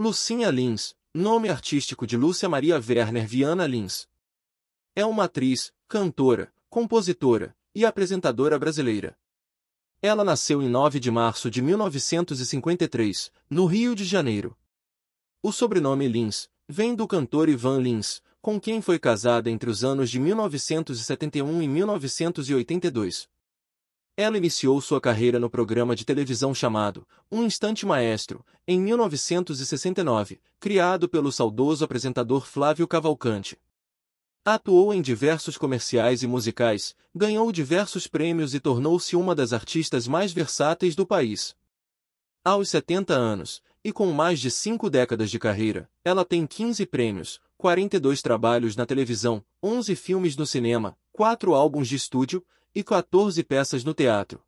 Lucinha Lins, nome artístico de Lúcia Maria Werner Viana Lins. É uma atriz, cantora, compositora e apresentadora brasileira. Ela nasceu em 9 de março de 1953, no Rio de Janeiro. O sobrenome Lins vem do cantor Ivan Lins, com quem foi casada entre os anos de 1971 e 1982. Ela iniciou sua carreira no programa de televisão chamado Um Instante Maestro, em 1969, criado pelo saudoso apresentador Flávio Cavalcante. Atuou em diversos comerciais e musicais, ganhou diversos prêmios e tornou-se uma das artistas mais versáteis do país. Aos 70 anos, e com mais de cinco décadas de carreira, ela tem 15 prêmios, 42 trabalhos na televisão, 11 filmes no cinema, 4 álbuns de estúdio e 14 peças no teatro.